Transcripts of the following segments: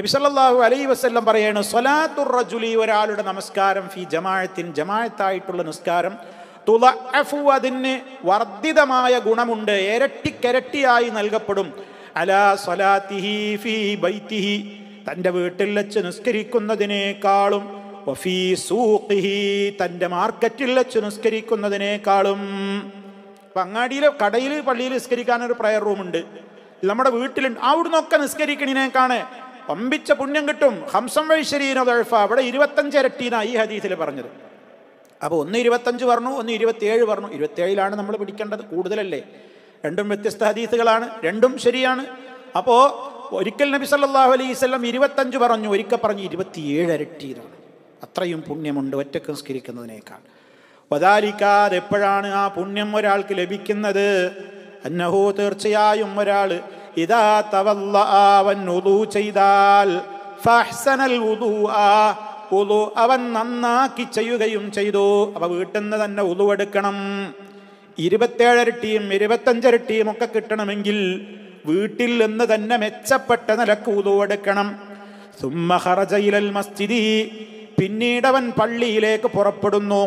നബിസല്ലാഹു അലൈ വസ്ല്ലം പറയാണ് സൊലാത്തുർ റജുലി ഒരാളുടെ നമസ്കാരം ഫി ജമാഴത്തിൻ ജമാഴത്തായിട്ടുള്ള നിസ്കാരം അഫു അതിന് വർദ്ധിതമായ ഗുണമുണ്ട് ഇരട്ടിക്കരട്ടിയായി നൽകപ്പെടും അലാ സൊലാത്തിഹി ഫി ബൈത്തിഹി തൻ്റെ വീട്ടിൽ വെച്ച് നിസ്കരിക്കുന്നതിനേക്കാളും വഫീ സൂഖിഹി തൻ്റെ മാർക്കറ്റിൽ വെച്ച് നിസ്കരിക്കുന്നതിനേക്കാളും പങ്ങാടിയിൽ കടയിൽ പള്ളിയിൽ നിസ്കരിക്കാനൊരു പ്രയർ റൂമുണ്ട് നമ്മുടെ വീട്ടിലുണ്ട് അവിടുന്നൊക്കെ നിസ്കരിക്കണേക്കാണ് പമ്പിച്ച പുണ്യം കിട്ടും ഹംസം വൈശരീനോ ദഴഫ അവിടെ ഇരുപത്തഞ്ച് ഇരട്ടീന ഈ ഹദീസിൽ പറഞ്ഞത് അപ്പോൾ ഒന്ന് ഇരുപത്തഞ്ച് പറഞ്ഞു ഒന്ന് ഇരുപത്തിയേഴ് പറഞ്ഞു ഇരുപത്തിയേഴിലാണ് നമ്മൾ പിടിക്കേണ്ടത് കൂടുതലല്ലേ രണ്ടും വ്യത്യസ്ത ഹദീസുകളാണ് രണ്ടും ശരിയാണ് അപ്പോൾ ഒരിക്കൽ നബി സല്ലാഹു അലൈഹി സ്വലം ഇരുപത്തഞ്ച് പറഞ്ഞു ഒരിക്കൽ പറഞ്ഞു ഇരുപത്തിയേഴ് ഇരട്ടീനാണ് അത്രയും പുണ്യമുണ്ട് ഒറ്റക്ക് സംസ്കരിക്കുന്നതിനേക്കാൾ വതാലിക്കാതെ എപ്പോഴാണ് ആ പുണ്യം ഒരാൾക്ക് ലഭിക്കുന്നത് അന്നഹോ തീർച്ചയായും ഒരാൾ ഇതാ തവല്ല അവൻ ഉദു ചെയ്താൽ ഫഹ്സനൽ ഉദു ആ ഉദു അവൻ നന്നാക്കി ചെയ്യുകയും ചെയ്തു അപ്പൊ വീട്ടിൽ നിന്ന് തന്നെ ഉതുവെടുക്കണം ഇരുപത്തേഴരട്ടിയും ഇരുപത്തഞ്ചരട്ടിയും ഒക്കെ കിട്ടണമെങ്കിൽ വീട്ടിൽ നിന്ന് തന്നെ മെച്ചപ്പെട്ട നിലക്ക് ഉതുവെടുക്കണം സുമ്മഹറജയിലൽ മസ്ജിദി പിന്നീടവൻ പള്ളിയിലേക്ക് പുറപ്പെടുന്നു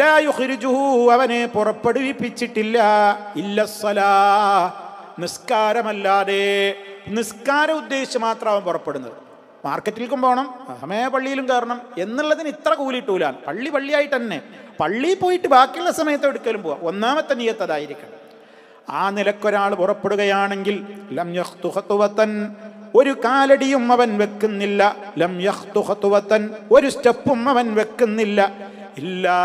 ലായുഹുരിജുഹു അവനെ പുറപ്പെടുവിപ്പിച്ചിട്ടില്ല സലാ നിസ്കാരമല്ലാതെ നിസ്കാരം ഉദ്ദേശിച്ച് മാത്രം പുറപ്പെടുന്നത് മാർക്കറ്റിലേക്കും പോകണം അഹമേ പള്ളിയിലും കയറണം എന്നുള്ളതിന് ഇത്ര കൂലി കിട്ടൂല പള്ളി പള്ളിയായിട്ട് തന്നെ പള്ളിയിൽ പോയിട്ട് ബാക്കിയുള്ള സമയത്ത് എടുക്കലും പോവാം ഒന്നാമത്തെ നീയത്ത് അതായിരിക്കണം ആ നിലക്കൊരാൾ പുറപ്പെടുകയാണെങ്കിൽ ഒരു കാലടിയും അവൻ വെക്കുന്നില്ല ലം ഒരു സ്റ്റെപ്പും അവൻ വെക്കുന്നില്ല ഇല്ലാ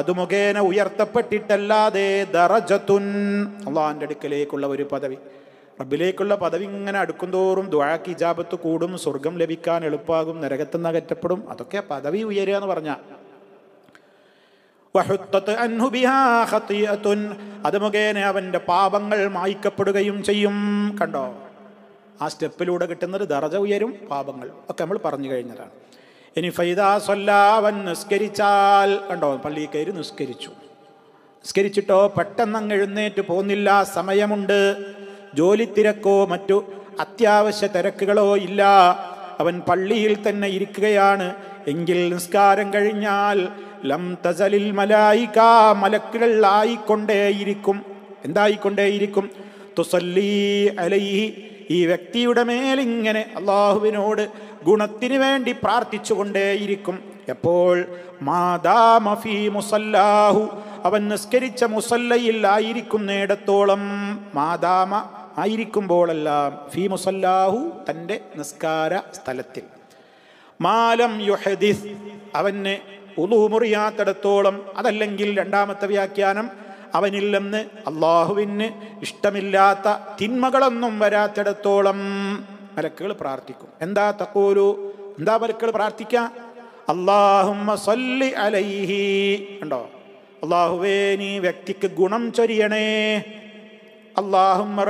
അത് മുഖേന ഉയർത്തപ്പെട്ടിട്ടല്ലാതെ ദറജത്തുൻ അള്ളാഹിൻ്റെ അടുക്കലേക്കുള്ള ഒരു പദവി റബ്ബിലേക്കുള്ള പദവി ഇങ്ങനെ അടുക്കുന്തോറും ദ്വാക്ക് ഇജാബത്ത് കൂടും സ്വർഗം ലഭിക്കാൻ എളുപ്പാകും നരകത്തു നിന്ന് അകറ്റപ്പെടും അതൊക്കെ പദവി ഉയരുക എന്ന് പറഞ്ഞാൽ അത് മുഖേന അവൻ്റെ പാപങ്ങൾ മായ്ക്കപ്പെടുകയും ചെയ്യും കണ്ടോ ആ സ്റ്റെപ്പിലൂടെ കിട്ടുന്നത് ദറജ ഉയരും പാപങ്ങൾ ഒക്കെ നമ്മൾ പറഞ്ഞു കഴിഞ്ഞതാണ് ഇനി ഫൈദാ സൊല്ലാവൻ നിസ്കരിച്ചാൽ കണ്ടോ പള്ളിയിൽ കയറി നിസ്കരിച്ചു നിസ്കരിച്ചിട്ടോ പെട്ടെന്നങ്ങ് എഴുന്നേറ്റ് പോകുന്നില്ല സമയമുണ്ട് ജോലി തിരക്കോ മറ്റു അത്യാവശ്യ തിരക്കുകളോ ഇല്ല അവൻ പള്ളിയിൽ തന്നെ ഇരിക്കുകയാണ് എങ്കിൽ നിസ്കാരം കഴിഞ്ഞാൽ ലം തസലിൽ മലായിക മലക്കുകൾ ആയിക്കൊണ്ടേയിരിക്കും എന്തായിക്കൊണ്ടേയിരിക്കും തുസല്ലി അലൈഹി ഈ വ്യക്തിയുടെ മേലിങ്ങനെ അള്ളാഹുവിനോട് ഗുണത്തിന് വേണ്ടി പ്രാർത്ഥിച്ചുകൊണ്ടേയിരിക്കും എപ്പോൾ മാതാമഫി മുസല്ലാഹു അവൻ നിസ്കരിച്ച മുസല്ലയിൽ ആയിരിക്കുന്നിടത്തോളം മാതാമ ആയിരിക്കുമ്പോഴെല്ലാം ഫി മുസല്ലാഹു തൻ്റെ നിസ്കാര സ്ഥലത്തിൽ മാലം യുഹദിസ് അവന് ഉലുമുറിയാത്തടത്തോളം അതല്ലെങ്കിൽ രണ്ടാമത്തെ വ്യാഖ്യാനം അവനില്ലെന്ന് അള്ളാഹുവിന് ഇഷ്ടമില്ലാത്ത തിന്മകളൊന്നും വരാത്തിടത്തോളം മലക്കുകൾ പ്രാർത്ഥിക്കും എന്താ തക്കൂരു എന്താ മലക്കുകൾ പ്രാർത്ഥിക്ക അള്ളാഹുമ്മ സല്ലി അലൈഹി ഉണ്ടോ അള്ളാഹുവേ നീ വ്യക്തിക്ക് ഗുണം ചൊരിയണേ അള്ളാഹുമ്മ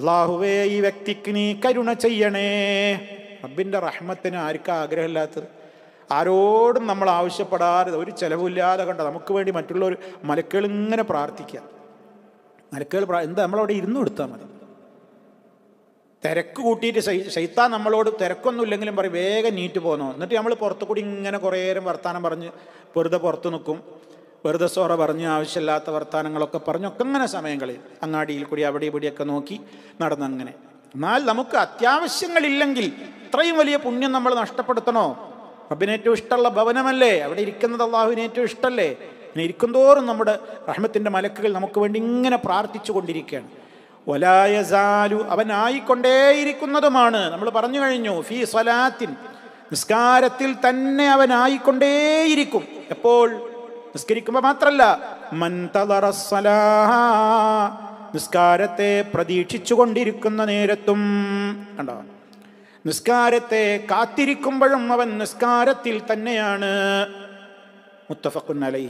അള്ളാഹുവേ ഈ വ്യക്തിക്ക് നീ കരുണ ചെയ്യണേ റബ്ബിൻ്റെ റഹ്മത്തിന് ആർക്കും ആഗ്രഹമില്ലാത്തത് ആരോടും നമ്മൾ ആവശ്യപ്പെടാതെ ഒരു ചിലവില്ലാതെ കണ്ട നമുക്ക് വേണ്ടി മറ്റുള്ളവർ മലക്കുകൾ ഇങ്ങനെ പ്രാർത്ഥിക്കുക മലക്കുകൾ എന്താ നമ്മളവിടെ ഇരുന്നു കൊടുത്താൽ മതി തിരക്ക് കൂട്ടിയിട്ട് ശൈത്താൻ നമ്മളോട് തിരക്കൊന്നും ഇല്ലെങ്കിലും പറയും വേഗം നീറ്റ് പോകണോ എന്നിട്ട് നമ്മൾ പുറത്തു കൂടി ഇങ്ങനെ കുറേ നേരം വർത്തമാനം പറഞ്ഞ് വെറുതെ പുറത്തു നിൽക്കും വെറുതെ സോറ പറഞ്ഞ് ആവശ്യമില്ലാത്ത വർത്തമാനങ്ങളൊക്കെ പറഞ്ഞൊക്കെ അങ്ങനെ സമയങ്ങളിൽ അങ്ങാടിയിൽ കൂടി അവിടെ ഇവിടെയൊക്കെ നോക്കി നടന്നങ്ങനെ എന്നാൽ നമുക്ക് അത്യാവശ്യങ്ങളില്ലെങ്കിൽ ഇത്രയും വലിയ പുണ്യം നമ്മൾ നഷ്ടപ്പെടുത്തണോ റബ്ബിന് ഏറ്റവും ഇഷ്ടമുള്ള ഭവനമല്ലേ അവിടെ ഇരിക്കുന്നത് അള്ളാഹുവിന് ഏറ്റവും ഇഷ്ടമല്ലേ പിന്നെ ഇരിക്കും തോറും നമ്മുടെ റഹ്മത്തിൻ്റെ മലക്കുകൾ നമുക്ക് വേണ്ടി ഇങ്ങനെ പ്രാർത്ഥിച്ചു കൊണ്ടിരിക്കുകയാണ് സാലു അവനായിക്കൊണ്ടേയിരിക്കുന്നതുമാണ് നമ്മൾ പറഞ്ഞു കഴിഞ്ഞു ഫി സ്വലാത്തിൻ നിസ്കാരത്തിൽ തന്നെ അവനായിക്കൊണ്ടേയിരിക്കും എപ്പോൾ നിസ്കരിക്കുമ്പോൾ മാത്രമല്ല നിസ്കാരത്തെ പ്രതീക്ഷിച്ചു കൊണ്ടിരിക്കുന്ന നേരത്തും കണ്ടോ നിസ്കാരത്തെ കാത്തിരിക്കുമ്പോഴും അവൻ നിസ്കാരത്തിൽ തന്നെയാണ് മുത്തഫക്കുൻ അലൈ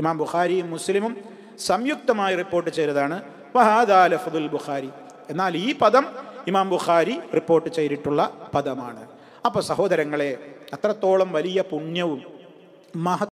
ഇമാം ബുഖാരിയും മുസ്ലിമും സംയുക്തമായി റിപ്പോർട്ട് ചെയ്തതാണ് വഹാദാലഫുൽ ബുഖാരി എന്നാൽ ഈ പദം ഇമാം ബുഖാരി റിപ്പോർട്ട് ചെയ്തിട്ടുള്ള പദമാണ് അപ്പോൾ സഹോദരങ്ങളെ അത്രത്തോളം വലിയ പുണ്യവും മഹ